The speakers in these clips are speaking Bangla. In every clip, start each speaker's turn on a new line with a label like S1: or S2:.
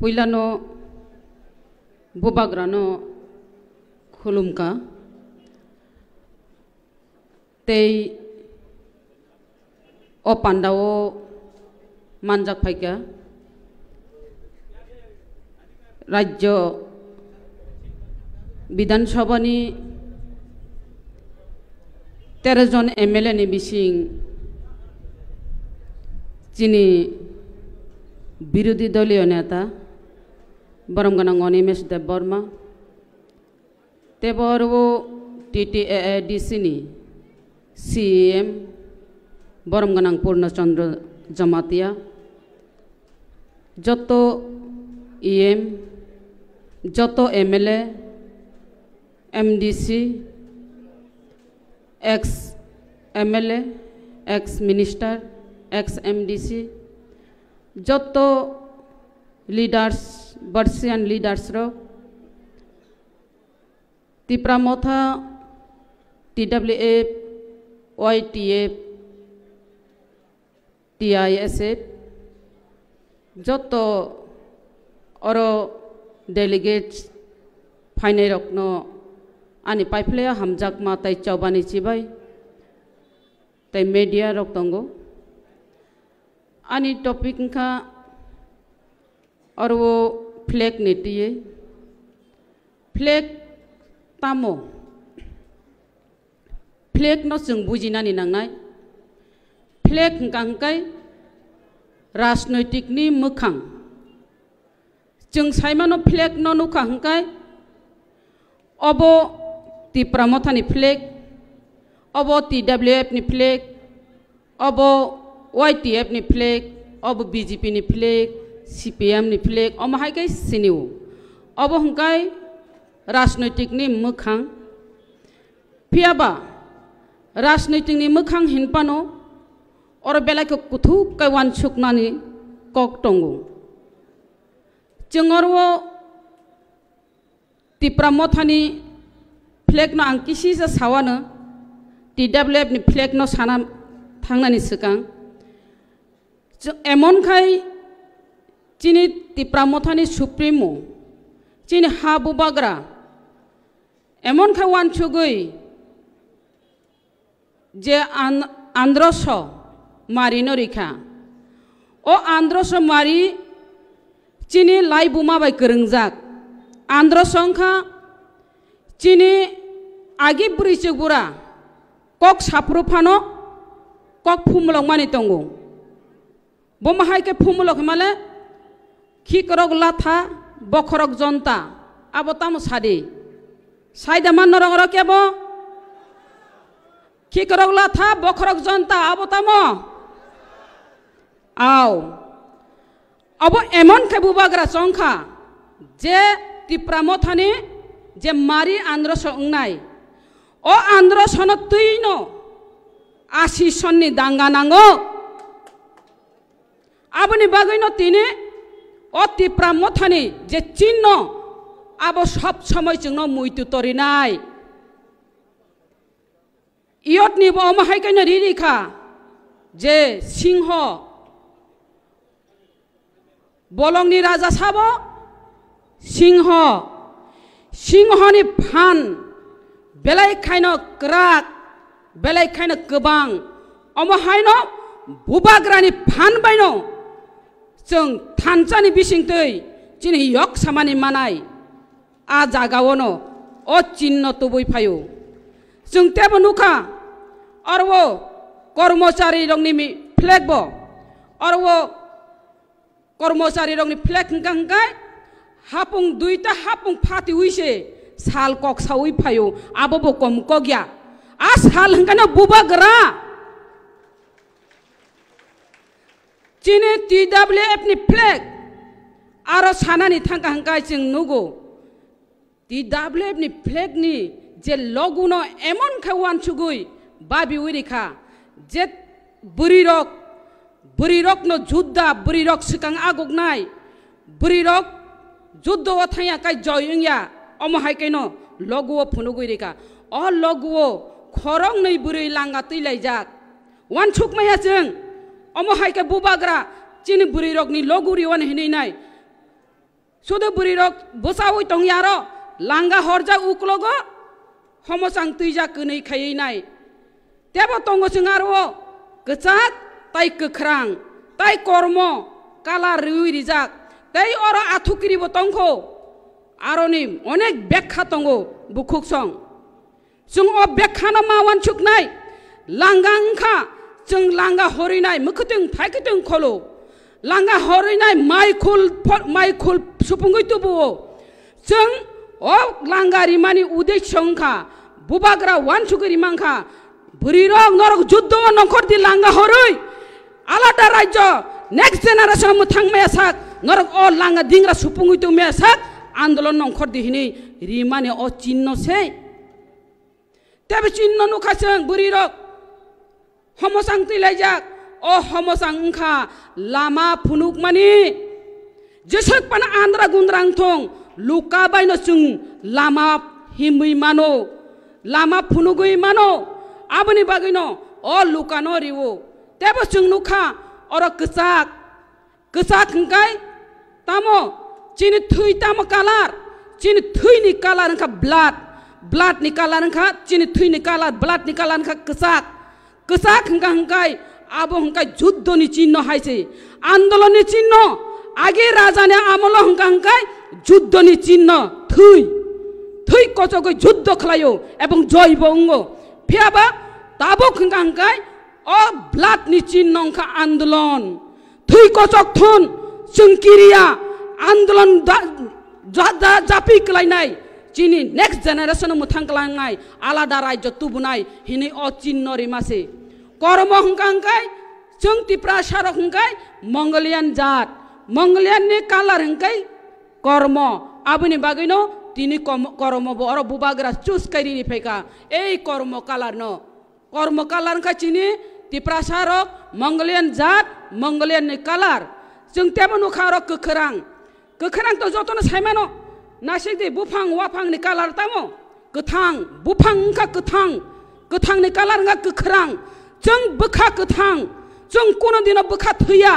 S1: পইলানো বোবাগ্রানো খুলুমকা তেই ও পান্ডাও মানজাক ফাইকা রাজ্য বিধানসভা নি তেরো জন নি বিশিং যিনি বিরোধী দলীয় নেতা Baramganang Onimesh Deb Burma, Teborwo TTAADC ni CEM Baramganang Purna Chandra Jamatia, Joto EM, Joto MLA, MDC, ex MLA, ex minister, ex MDC, Joto leaders Persian leaders ro ti pramotha TWF YTF TISF joto oro delegates ফাইনে রকনো আনি পাইফলে হামজাক মা তাই চৌবানি চিবাই তাই মিডিয়া রক দঙ্গ আনি টপিক খা আর ও प्लेग नीतिए प्लेग तामो प्लेग न जों बुजिनानै नांनाय प्लेग होंगांगाय राजनैतिकनि मोखां जों सायमानो प्लेग न नुखा होंगाय अब ति प्रमथानि प्लेग अब ति डाब्लिउ एफनि प्लेग अब वाइ टि एफनि प्लेग अब बिजेपिनि प्लेग सिपिएम निफ्लेक अमहाय कै सिनी अब हंकाय राजनैतिकनि मोखां फियाबा राजनैतिकनि मोखां हिनपानो और बेलाखौ कुथु कैवान सुकनानि कक दंगौ जोंगरव तिप्रा मथानी मथानि फ्लेगनो आं टी डब्ल्यू एफ नि एफनि फ्लेगनो साना थांनायनि सिगां खाई chini tipramothani supremo চিনি হা বুবাগ্রা এমন খাওয়ান ছুগুই যে আন্দ্রস মারি নরিখা ও আন্দ্রস মারি চিনি লাই বুমাবাই করংজাক আন্দ্র সংখ্যা চিনি আগি বুড়ি চুগুরা কক সাপ্রু ফানো কক ফুমলক মানে তঙ্গু বমাহাইকে ফুমলক মালে খিকরক লাথা বখরক জন্তা আবতাম সাদে সাইদামান নরগর কেব খিকরক লাথা বখরক জন্তা আবতাম আও অব এমন খেবু বাগ্রা সংখ্যা যে টিপ্রামথানে যে মারি আন্দ্র সংনাই ও আন্দ্র সনত আশি সন্নি দাঙ্গা নাঙ্গ আপনি বাগৈন তিনি অতি প্রামথানী যে চিহ্ন আব সব সময় চিহ্ন মৃত্যু তরি নাই ইয়ত নিব অমাহাইকাইনা রিখা যে সিংহ বলংনি রাজা সাব সিংহ সিংহনি ফান বেলাই খাইন ক্রাক বেলাই খাইন গবাং অমহাইন বুবাগ্রানি ফান বাইন जों थानसानि बिसिंतै दिनै यक सामानि मानाय आ जागावनो अ चिन्न तुबै फायो जों तेबो नुखा आरो कर्मचारी रंनि फ्लेग बो आरो कर्मचारी रंनि फ्लेग हंगा हंगाय हापुं दुइता हापुं फाति उइसे साल कक सावै फायो आबो बो कम कगिया आ साल हंगानो बुबा गरा chini TWF ni flag aro sanani thangka hangkai ching nugo TWF ni flag ni je loguno emon kha wan chugui babi wirikha je burirok burirok no judda burirok sikang agok nai burirok juddo othaya kai joyungya অমহাই কেন লগো ফুনুগুই রেখা অ লগো খরং নই বুড়ি লাঙ্গা তুই লাইজাক ওয়ান ছুক মাইয়া চং omo haike bubagra chini buri rok ni loguri wan hini nai sudo buri rok bosa oi tong yaro langa horja uklogo homo sang tuija kini khai nai tebo tongo singaro kechat tai kekrang tai kormo kala riwi rizak tai oro athukiri botongko aroni অনেক ব্যাখ্যা তঙ্গ বুকুক সং जों अ बेखाना मावान सुखनाय लांगांखा जों लांगा हरिनाय मोखोदों फायखोदों खलो लांगा हरिनाय माइखुल माइखुल सुफुङै तुबुओ जों अ लांगा रिमानि उदै संखा बुबाग्रा वानसुगि रिमांखा बुरि रं नरक जुद्ध नखर दि लांगा हरै आलादा राज्य नेक्स्ट जेनारेसन मोथां मेसाक नरक अ लांगा दिंग्रा सुफुङै तु मेसाक आन्दोलन नंखर दिहिनि रिमानि अ चिन्ह से तेबे चिन्ह नुखासों बुरि रक हमसाङ तिलैजाक ओ हमसाङ उङखा लामा फुनुक मानि जेसक पन आन्द्रा गुन्द्रां थोङ लुका बायनो चुङ लामा हिमै मानो लामा फुनुगै मानो आबनि बागिनो ओ लुकानो रिवो तेबो चुङ नुखा अर कसाक कसाक ओंखाय तामो चिन थुइ तामो कालार चिन थुइनि कालार ओंखा ब्लड ब्लाडनि कालार ओंखा चिन थुइनि कालार ब्लड कालार ओंखा कसाक কসাক হুঙ্কা হুঙ্কায় আবো হুঙ্কা যুদ্ধ নিচিহ্ন হাইছে আন্দোলন চিহ্ন আগে রাজা নে আমল হুঙ্কা হুঙ্কায় যুদ্ধ নিচিহ্ন থুই থুই কচকে যুদ্ধ খেলায়ও এবং জয় বঙ্গ ফিয়াবা তাবো হুঙ্কা হুঙ্কায় অ ব্লাড নিচিহ্ন চিহ্ন আন্দোলন থুই কচক থন চিরিয়া আন্দোলন জাপি খেলাইনাই চিনি নেক্সট জেনারেশন মুথাং খেলাঙ্গাই আলাদা রাজ্য তুবনাই হিনি অচিহ্ন রিমাসে कर्म हंकाय चंगती प्रासार हंकाय मंगलियान जात मंगलियान ने कालार हंकाय कर्म आबुनि बागैनो তিনি কম কর্ম বর বুবাগরা চুস করি নি ফেকা এই কর্ম কালার ন কর্ম কালার চিনি তিপ্রাসারক মঙ্গলিয়ান জাত মঙ্গলিয়ান নি কালার जों तेबो नुखारक गोखोरां गोखोरां तो जतनो सायमानो नासिक दे बुफां वाफांनि कालार तामो गोथां बुफांखा गोथां गोथांनि कालारखा गोखोरां जों बोखा गोथां जों कुनदिनो बोखा थैया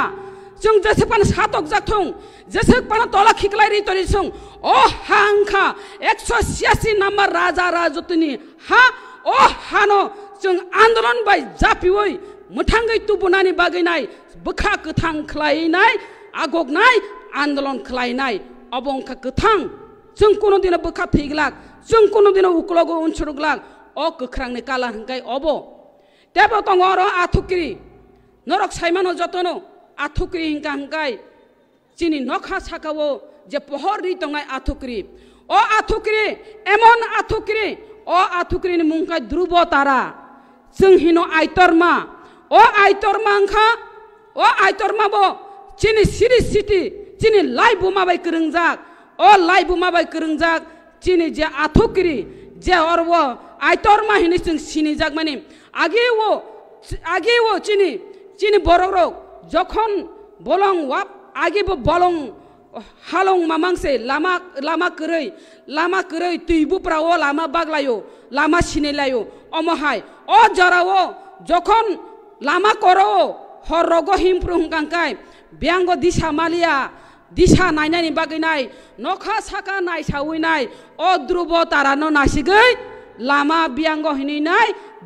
S1: जों जेसेबां सातक जाथों जेसेबां तला खिग्लायरि तरिसों अ हांखा एकस' सियासि नाम्बार राजा राजतनि हा अ हानो जों आन्दलन बाय जापिवै मोथाङै तुबुनानि बागैनाय बोखा गोथां खालायनाय आगगनाय आन्दलन खालायनाय अबंखा गोथां जों कुनदिनो बोखा थैग्लाक जों कुनदिनो उखलगो उनसुरुग्लाक अ गोख्रांनि कालार हंखाय अब' tebo tongoro athukri norok saimano jotono athukri hinka hinkai chini nokha sakawo je pohor ri tongai athukri o athukri emon athukri o athukri ni mungkai drubo tara jeng hino aitorma o aitorma angkha o aitorma bo chini siri siti chini lai buma bai kerungjak o lai buma bai kerungjak chini je athukri je orwo আইতর মা হিনি চিনি যাক মানে আগে ও আগে ও চিনি চিনি বড় রোগ যখন বলং ওয়াপ আগে বলং হালং মামাংসে লামা লামা কৰৈ লামা কৰৈ তুইবুপরা ও লামা বাগলায়ো লামা চিনিলায়ো অমহায় অ জরা ও যখন লামা কর ও হর রগ হিমপ্রু হাঙ্কাই ব্যাঙ্গ দিশা মালিয়া দিশা নাইনাই বাগিনাই নখা সাকা নাই সাউই নাই অদ্রুব তারানো নাসিগৈ लामा बियांग हिनी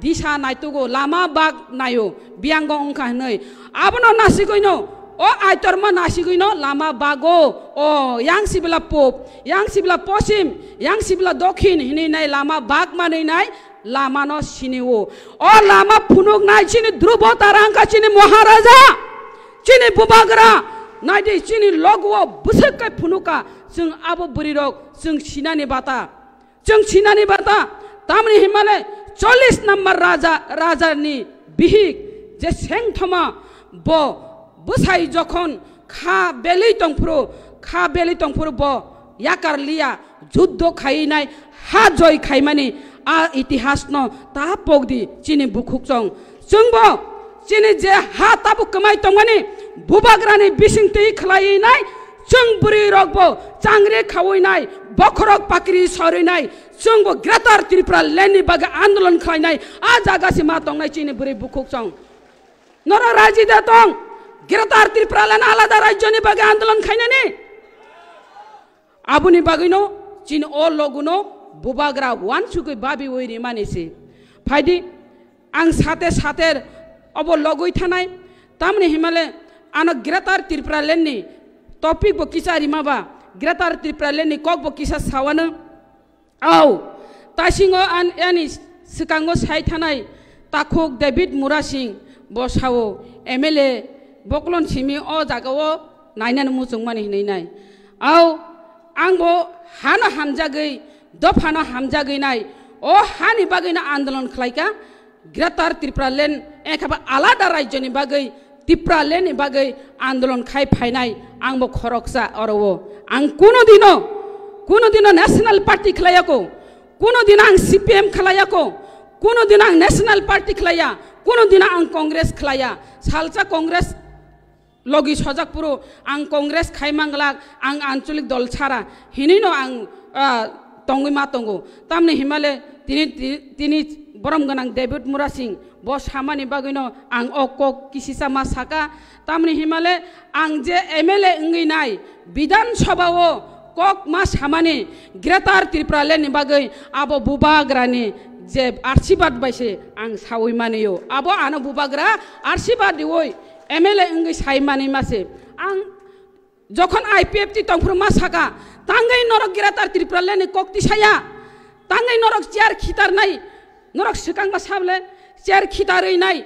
S1: दिशा नायतुगो लामा बाग नायो बियांग उनका हिनी आबो नो नासिगोइ नो ओ आइतर मा नासिगोइ लामा बागो ओ यांग सिबला पोप यांग सिबला पोसिम यांग सिबला दोखिन हिनी नाय लामा बाग मा नै नाय लामा नो सिनेओ ओ लामा पुनुग नाय सिने ध्रुव तारांग का सिने महाराजा सिने बुबागरा नाय दे सिने लोगो बुसक का पुनुका जों आबो बुरिरक जों सिनानि बाता जों सिनानि बाता तामनि हिमालय चौलिस नम्बर राजा राजा नि बिहिक जे सेंथमा बो बुसाई जखन खा बेली तंफुरो खा बेली तंफुरो बो याकार लिया जुद्ध खाइ नाइ हा जय खाई माने आ इतिहास न ता पोगदि चिनि बुखुक चों चंगबो चिने जे हा ताबु कमाई तंगने बुबाग्राने बिसिंते खलाई नाइ चंग बुरी रगबो चांगरे खावै नाइ बखरक पाकरी सरी नाइ जोंबो ग्रेटर त्रिपुरा लेनि बागे आन्दोलन खालामनाय आ जागासिमा दंनाय चिनि बोरै बुखुक जों नर राजि दा दं ग्रेटर त्रिपुरा लेन आलादा राज्यनि बागे आन्दोलन खालामनायनि आबुनि बागैनो चिन अ लगुनो बुबाग्रा वान सुगै बाबि उइरि मानिसि फायदि आं साथे साथेर अब लगै थानाय तामनि हिमाले आनो ग्रेटर त्रिपुरा लेननि टपिक बो किसा रिमाबा ग्रेटर त्रिपुरा लेननि कक बो किसा सावानो আও তাসিংও আন এনি সিকাঙ্গ সাই থানাই তাকুক ডেভিড মুরা সিং বসাও এম এল এ বকলন সিমি অ জাগাও নাইনান হিনে নাই আও আঙ্গো হানো হামজাগৈ দফানো হামজাগৈ নাই ও হানি বাকে না আন্দোলন খাইকা গ্রেটার ত্রিপুরা লেন একেবা আলাদা রাজ্যনি বাকে ত্রিপুরা লেন বাকে আন্দোলন খাই ফাইনাই আংবো খরকসা অরও আং কোনো দিনও কোনোদিনও ন্যাশনাল পার্টি খেলাইয়াকো কোনো দিন আং সিপিএম খেলাইয়াকো কোনো দিন আং ন্যাশনাল পার্টি খেলাইয়া কোনো দিন আং কংগ্রেস খেলাইয়া সালসা কংগ্রেস লগি সজাগ পুরো আং কংগ্রেস খাইমাংলাক আং আঞ্চলিক দল ছাড়া হিনিনো আং তঙ্গি মা তঙ্গু তামনে হিমালে তিনি তিনি বরম গনাং ডেভিড মুরা সিং ব সামানি বাগিনো আং অক কিসিসা মা সাকা তামনে হিমালে আং যে এম এল এ নাই বিধানসভাও kok mas hamani greater tripralen bagai abo bubagrani je arsibat baise ang sawi maniyo abo ano bubagra arsibat diwoi emele engi sai mani mase ang যখন আইপিএফটি টংফুর মাস হাকা তাঙ্গাই নরক গিরাতার ত্রিপ্রালেনে কক্তি সায়া তাঙ্গাই নরক চেয়ার খিতার নাই নরক সিকাংবা সাবলে চেয়ার খিতারই নাই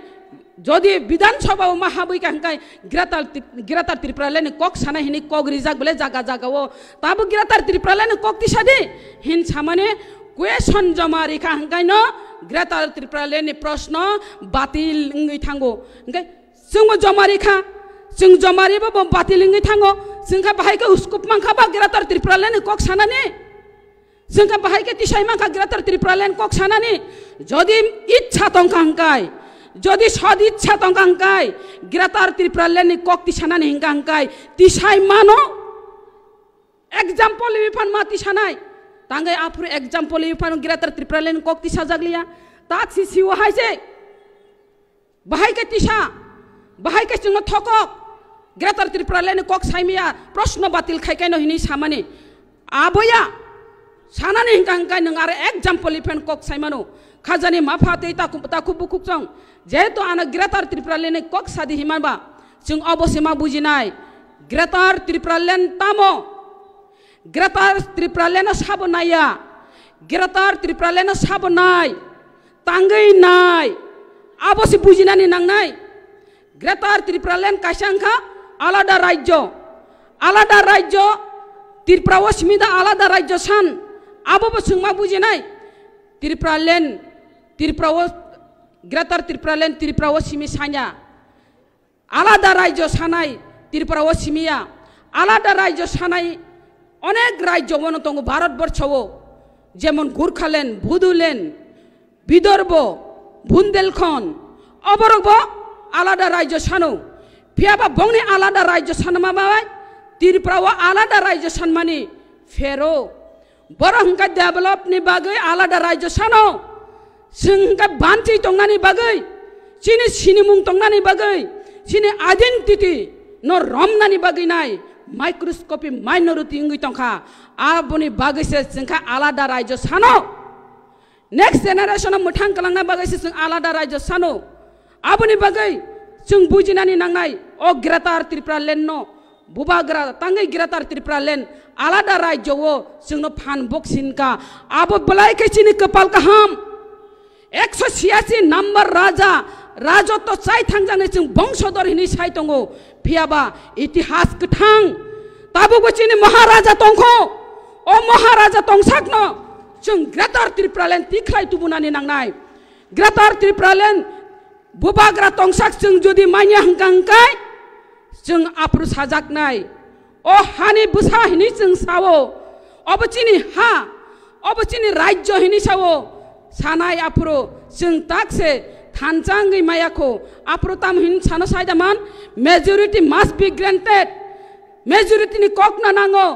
S1: जुन विधान सभामा हाई हकेटार ग्रेटार त्रिपुरालय कक सानै हिनी कक रिजा बेला जगा जगाउ त्रेटार त्रिपुरालय कक तिसि हिंसा जमा ग्रेटार त्रिपुरालय प्रश्न बातिलिङ जमारिखा चुारी बाति लिङ्गै उसको ग्रेटार त्रिपुरालय ककसै मेटार त्रिपुरालय जदि इच्छा तखा যদি সদ ইচ্ছা তঙ্কাঙ্কায় গ্রেতার ত্রিপ্রাল্যানি কক্তি সানানি হিংকাঙ্কায় তিসাই মানো এক্সাম্পল বিফান মা তিসানাই তাঙ্গাই আফুর এক্সাম্পল বিফান গ্রেতার ত্রিপ্রাল্যানি কক্তি সাজাগলিয়া তা সি সিও হাইছে বাহাইকে তিসা বাহাইকে চিহ্ন থকক গ্রেতার ত্রিপ্রাল্যানি কক সাইমিয়া প্রশ্ন বাতিল খাইকাইন হিনি সামানি আবইয়া সানানি হিংকাঙ্কায় নং আর এক্সাম্পল ইফান কক সাইমানো খাজানি মাফা তে তাকু তাকু বুকুক চং Jah, itu anak gretar tiri kok koksa di himarba, jeng abo si ma bujinai, gretar tiri pralen tamo, gretar tiri pralenas habonaya, gretar tiri pralenas nai. tanggai nai. abo si bujinani nangnai, gretar tiri pralen kasyangka, alada raijo, alada raijo, tiri prawas midah, alada raijo san, abo bes jeng ma bujinai, tiri pralen, tiri greater Tripura land Tripura অসিমি সাইয়া আলাদা রাজ্য সানাই ত্রিপুরা অসিমিয়া আলাদা রাজ্য সানাই অনেক রাজ্য মনত ভারতবর্ষও যেমন গুর্খালেন ভুদুলেন বিদর্ভ বুন্দেলখন অবরব আলাদা রাজ্য সানো ফেয়াবা বংনি আলাদা রাজ্য সানমা সানমাবাই ত্রিপুরাও আলাদা রাজ্য সানমানি ফেরো বড় বরং ডেভেলপনি বাগে আলাদা রাজ্য সানো sengka banti tongnani bagai sini sini mung tongnani bagai sini identity no romnani bagai nai microscopic minority ইঙ্গি টঙ্কা আবনি বাগিসে সিংখা আলাদা রাজ্য সানো নেক্সট জেনারেশন মুঠাং কালাংনা বাগিসে সিং আলাদা রাজ্য সানো আবনি বাগাই সিং বুজিনানি নাঙ্গাই ও গ্রেটার ত্রিপুরা লেন ন বুবা গ্রা তাঙ্গাই গ্রেটার ত্রিপুরা লেন আলাদা রাজ্য ও সিংনো ফান বক্সিনকা আবো বলাই কে চিনি কপাল কাহাম একশো ছিয়াশি নাম্বার রাজা রাজত্ব চাই থাंजानो जों বংশধর হিনি সাই দङ ফিয়াবা ইতিহাস কঠাং তাবু বুঝি মহারাজা দंख ও মহারাজা তংসাক গ্রেটার ত্রিপ্রালেন তিখ্লাই তুবুনানি নাংনাই গ্রেটার ত্রিপ্রালেন বুবাগ্রা দंसाक যদি মাইনি হাংকাংকাই जों আপ্রু সাজাকনাই ও হানি বুসা হিনি जों সাও অবচিনি হা অবচিনি রাজ্য হিনি সাও সানাই आप्रो जों ताकसे थानचांगै मायाखौ आप्रो ताम हिन মেজরিটি सायदामान বি গ্রেন্টেড মেজরিটি নি কক না नाङो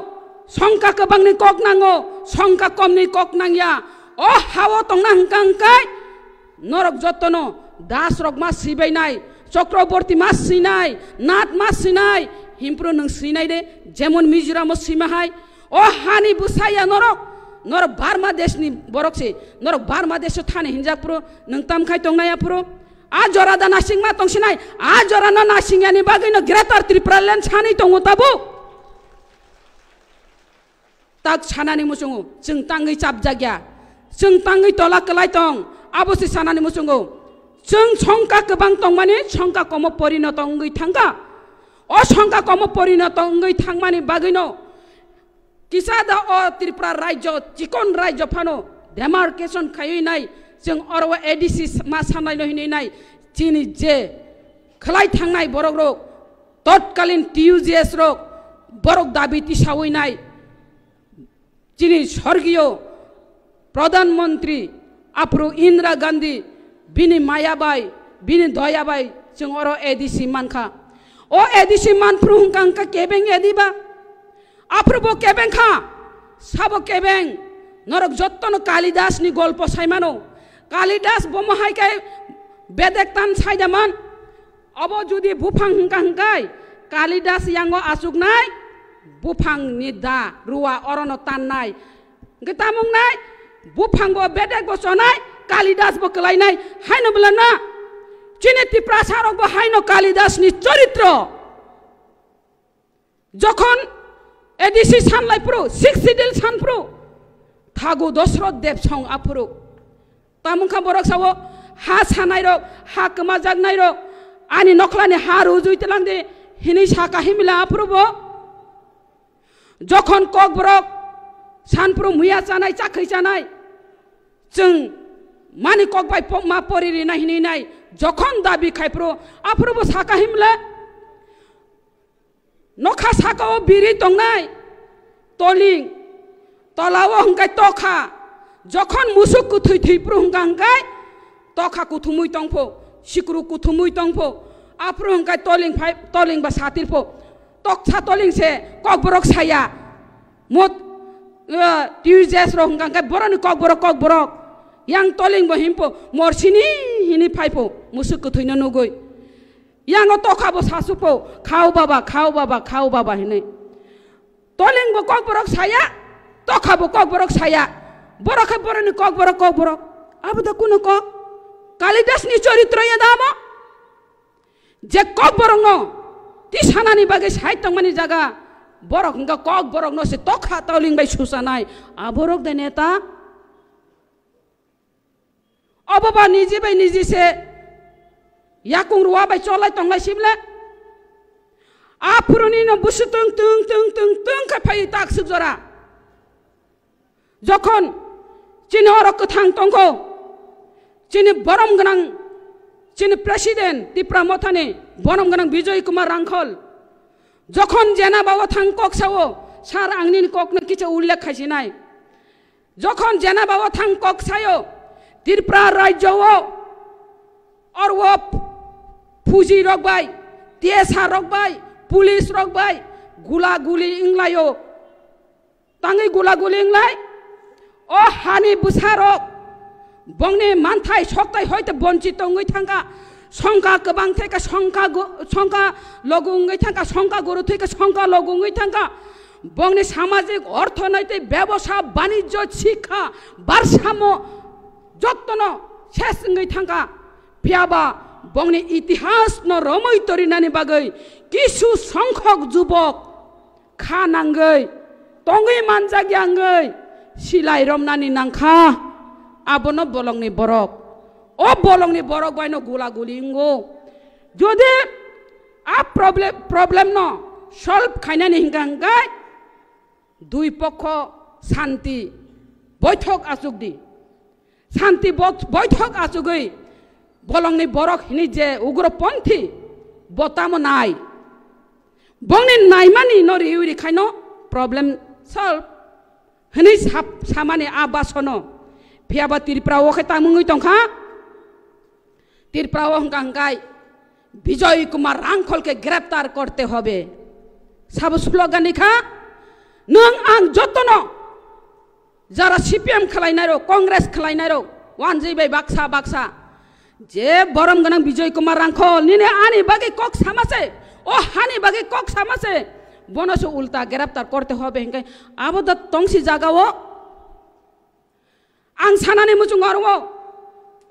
S1: সংখ্যা নি কক নাঙো সংখ্যা কম নি কক নাঙিয়া অ হাও টংনা হাঙ্কা হাঙ্কাই নরক যত্ন দাস রক মাস সিবাই নাই চক্রবর্তী মাস সিনাই নাথ মা সিনাই হিমপ্রো নং সিনাই দে যেমন মিজোরাম সিমাহাই অ হানি বুসাইয়া নরক norok Burma desni borok si norok Burma desu thane hinjak pro nungtam khai tongnaya pro a jora da nasing ma tong sinai a jora na nasing yani bagi no greater Tripura land chani tongu tabu tak chanani musungu jeng tangi chap jagya jeng tangi tolak kelai tong abu si sanani musungu jeng chongka kebang tong mani chongka komo porino tongi tangka o chongka komo porino tongi tang mani bagi no kisada o tripura rajyo chikon rajyo phano demarcation khayu nai jeng orwa adc ma sanai no hinai nai chini je khlai thangnai borok rok তৎকালীন টিউজিএস রোগ বরক দাবি তিসাউই নাই যিনি স্বর্গীয় প্রধানমন্ত্রী আপ্রু ইন্দিরা গান্ধী বিনি মায়াবাই বিনি দয়াবাই চিং অর এদিসি মানখা ও এদিসি মানফ্রু হুঙ্কা কেবেং এদিবা අපරබෝ කෙබෙන් খা সাব කෙබෙන් নরক যত্তন কালিদাস নি গল্প সাইমানো কালিদাস বেদেক তান সাইজামান অব যদি বুফাং হুঙ্কা হুঙ্কাই কালিদাস ইয়াং আসুক নাই বুফাং নি দা রুয়া অরণ তান নাই তামুং নাই বুফাং বো বেদেক বো সনাই কালিদাস বো কলাই নাই হাইন বলে না চিনেতি প্রাসারক বো হাইন কালিদাস নি চরিত্র যখন एडिसी सानलाइपुरु सिक्स सिडिल सानपुरु थागु दसरथ देव सं आपुरु तामुखा बरक सावो हा सानाय रक हा खोमा जागनाय रक आनि नखलानि हा रुजुइतलांदे हिनै साका हिमिला आपुरु बो जखन कक बरक सानपुरु मुया जानाय चाखै जानाय जों मानि कक बाय मा परिरि नाहिनै नाय जखन दाबि खायप्रो आफुरुबो साका हिमला নখা সাকাও বিড়ি টংনাই তলিং তলাও হংকাই তখা যখন মুসুক কুথুই থুইপ্রু হংকা হংকাই তখা কুথুমুই টংফো সিক্রু কুথুমুই টংফো আপ্রু হংকাই তলিং ফাই তলিং বা সাতিরফো তকসা তলিং সে ককবরক সাইয়া মত টিউজেস রো হংকা হংকাই বরনি Kokborok yang toling bo himpo mor sini hini phaipo musuk kuthina nugoi ইয়াঙ তো খাবো শাশু পো খাও বাবা খাও বাবা খাও বাবা হেনে তলিংব কক বরক সায়া তো খাবো কক বরক সায়া বরক বরনি কক বরক কক বরক আবু তো কোন কক কালিদাস নি চরিত্র ইয়ে দাম যে কক বরং তি সানানি বাগে সাহিত্য মানি জাগা বরক কক বরক ন সে তো খা তলিং বাই সুসা নাই আবরক দে নেতা অববা নিজে বাই নিজে সে yakung ruwa bai cholai tonglai simle apuruni no busu tung tung tung tung tung ka phai tak suk jora যখন চীন রক থাং টঙ্ক চীন বরম গনাং চীন প্রেসিডেন্ট তিপ্রা মথানে বরম গনাং বিজয় কুমার রাংখল যখন জেনা বাবা থাং কক সাও সার আংনি ককনো কিছু উল্লেখ খাইছি নাই যখন জেনা বাবা থাং কক সায়ো তিপ্রা রাজ্যও অর্ব ফুজি রকবাই টিএসআ রকবাই পুলিশ রকবাই গুলাগুলি ইংলায়ও তাঙ্গি গুলাগুলি ইংলাই ও হানি বুসারক বংনে মানথাই সক্তাই হয়তো বঞ্চিত উঙ্গি থাকা শঙ্কা গবাং থেকে শঙ্কা শঙ্কা লগু উঙ্গি থাকা শঙ্কা গরু থেকে শঙ্কা লগু উঙ্গি থাকা বংনে সামাজিক অর্থনৈতিক ব্যবসা বাণিজ্য শিক্ষা ভারসাম্য যত্ন শেষ উঙ্গি থাকা পিয়াবা বংনি ইতিহাস ন রমই তরিনানি বাগৈ কিছু সংখ্যক যুবক খা নাঙ্গৈ টঙৈ মানজাগিয়াঙ্গৈ সিলাই রমনানি নাংখা আবন বলংনি বরক ও বলংনি বরক বাইন গোলা গুলি গুলিঙ্গো যদি আ প্রবলেম প্রবলেম ন সলভ খাইনানি হিঙ্গা দুই পক্ষ শান্তি বৈঠক আসুক দি শান্তি বৈঠক আসুকই বলংনি বরক হিনি যে উগ্রপন্থী বতাম নাই বংনি নাইমানি নরি ইউরি খাইন প্রবলেম সলভ হিনি সামানি আবাসন ফিয়াবা তিরপ্রা ওখে তামুই তংখা তিরপ্রা হংকা হংকাই বিজয় কুমার রাংখলকে গ্রেপ্তার করতে হবে সাব খা নং আং যতন যারা সিপিএম খেলাইনারও কংগ্রেস খেলাইনারও ওয়ান জিবাই বাক্সা বাক্সা যে বরম গান বিজয় কুমার রাখল নিনে আনি বাগে কক সামাসে ও হানি বাগে কক সামাসে বনস উল্টা গ্রেপ্তার করতে হবে হিংকাই আবদ তংসি জাগাও আং সানানি মুচুং অর ও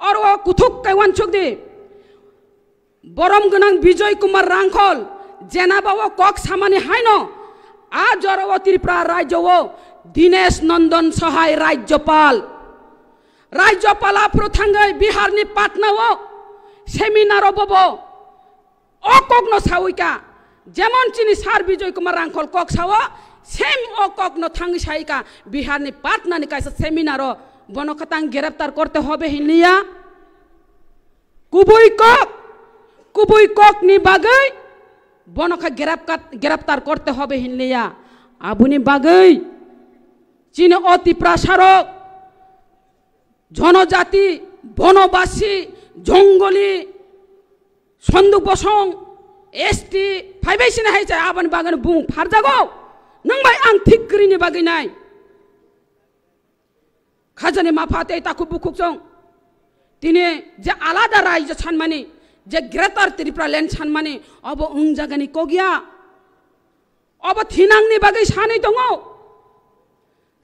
S1: অর ও কুথুক কাইওয়ান চুকদি বরম গান বিজয় কুমার রাংখল জেনাবাও কক সামানি হাইন আ ও ত্রিপুরা রাজ্য ও দীনেশ নন্দন সহায় রাজ্যপাল রাজ্যপালা ರಾಜ್ಯಪಾಲ বিহার নি পাটনাও সেমিনার বব অকগ্ন সাউইকা যেমন চিনি সার বিজয় কুমার রাঙ্কল কক সাও সেম অকগ্ন থাঙ্গি সাইকা বিহার বিহারনি পাটনানি কাইসা সেমিনার বনকতাং গ্রেপ্তার করতে হবে হিনিয়া কুবুই কক কুবুই কক নি বাগৈ বনকা গ্রেপ্তার গ্রেপ্তার করতে হবে হিনিয়া আবুনি বাগৈ চিনি অতি প্রাসারক জনজাতি বনবাসী জঙ্গলি সন্দুক বসং এসটি ফাইবাই সিনা হাইছে আবান বাগান বুং ফারজাগো नों भाई आं थिग बागै नाय खाजने माफाते ताकु बुकुकजों तिने जे आलादा रायजो सानमानि जे ग्रेटार त्रिपुरा लेन्ड अब ओं अब थिनांनि बागै सानै दङ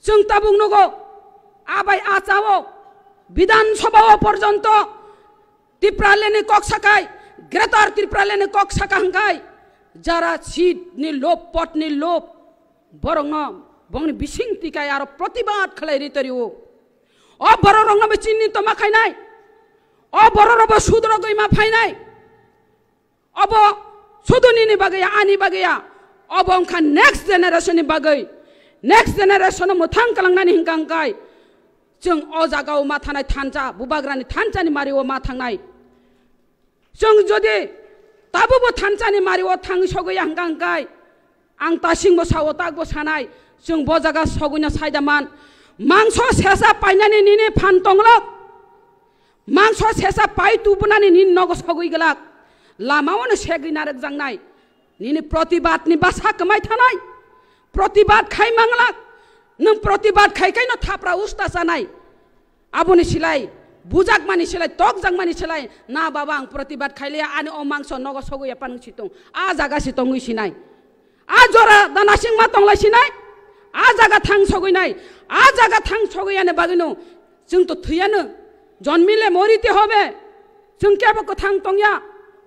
S1: जों दा आबाय বিধানসভাও পর্যন্ত ত্রিপুরা কক শাখায় গ্রেতার ত্রিপুরা কক কক্সাকাহাঙ্গায় যারা সিট নির্লোভ পট নির্লোভ বরং বং বিশিং টিকায় আর প্রতিবাদ খেলাই রিতরিও ও বড় রঙবে চিহ্নিত মাখাই নাই অ বড় রব সুদর গই ফাই নাই অব সুদনিনি বাগেয়া আনি বাগেয়া অবংখা নেক্সট জেনারেশননি বাগৈ নেক্সট জেনারেশন মুথাং কালাংনানি হিংকাংকায় जों अ जागायाव मा थानाय थानजा बुबाग्रानि थानजानि मारियाव मा थांनाय जों जुदि दाबोबो थानजानि मारियाव थाङै सगै हांगा हांगाय आं दासिमबो सावो दागबो सानाय जों ब जागा सगैनो सायदामान মাংস শেষা পাইনানি নিনি ফান টংলক মাংস শেষা পাই তুবনানি নিন নগস হগুই গেলাক লামাওনো সেগিন আরেক জাংনাই নিনি প্রতিবাদ নি বাসা কমাই থানাই প্রতিবাদ খাই মাংলাক नों प्रतिबादखायखायनो थाफ्रा उस्ता जानाय आब'निसिलाय बुजाग मानिसिलाय तक जाग मानिसिलाय ना बाबा प्रतिवाद प्रतिबाद खायलिया आनि अमांस नग सगैया पानसि दं आ जागा सितंगै सिनाय आ जोरा दानासिं मा दंलाय आ जागा थां सगैनाय आ जागा थां सगैयानो बागिनो जोंथ' थैयानो जन्मिले मरिते हबे जों केबो थां दंया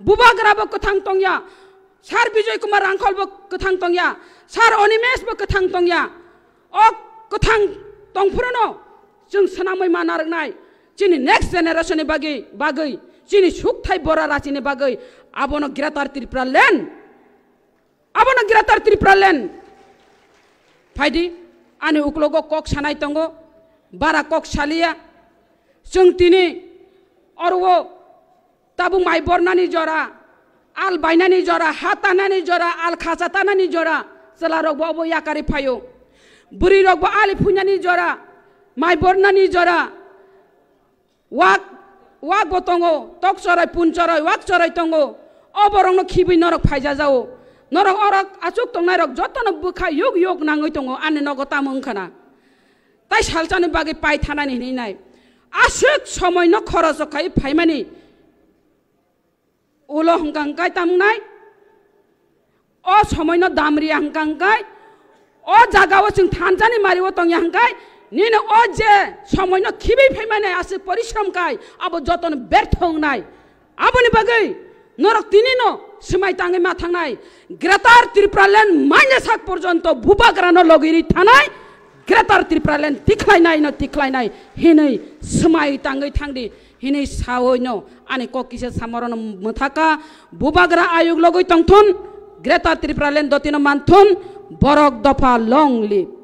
S1: बुबाग्राबो थां दंया सार विजय कुमार आंखलबो थां दंया सार अनिमेशबो थां दंया अक गोथां दंफोरानो जों सोनामैमा नारनाय जोंनि नेक्स्ट जेनेरेसननि बागै बागै जोंनि सुखथाय बर' राजिनि बागै आबनो गिरातार त्रिप्रालेन आबनो गिरातार त्रिप्रालेन फायदि आंनि उक्ल'गो कक सानाय दङ बारा कक सालिया जों दिनै अरवो ताबु माइ बरनानै जरा आल बायनानै जरा हा तानानै जरा आल खासा तानानै जरा जेला रग बावबो याकारि फायो ब्रिर आलि फुना जा मना जाग वाग बटो टकै परै वाक अवरो नो खि नरग फैजा जाउ नरक अरग अचु ट जो बुखा यग यग नागै तो आनग तामाङ खाना त सालसानु बगै पहि आफ समय खरखाइ फैमाङ त असमो दाम्रिया हङकङ ও জায়গা ও 자가워 증 탄자니 말이워 동양가이 ও যে সময় খিবি ফেমানে আসে পরিশ্রম কাই আবো যতন ব্যর্থ নাই আবনি বাগৈ নরক তিনি ন সিমাই তাঙ্গে মা থাঙ্গাই গ্রেটার ত্রিপুরালেন মাইনে সাক পর্যন্ত ভুবাগ্রানো লগিরি থানায় গ্রেটার ত্রিপুরালেন তিখলাই নাই ন তিখলাই নাই হিনই সিমাই তাঙ্গৈ থাংদি হিনই সাওই ন আনি ককিসে সামরন মথাকা ভুবাগ্রা আয়োগ লগৈ তংথুন গ্রেটার ত্রিপুরালেন দতিন মানথুন बरक दफा लङ लिभ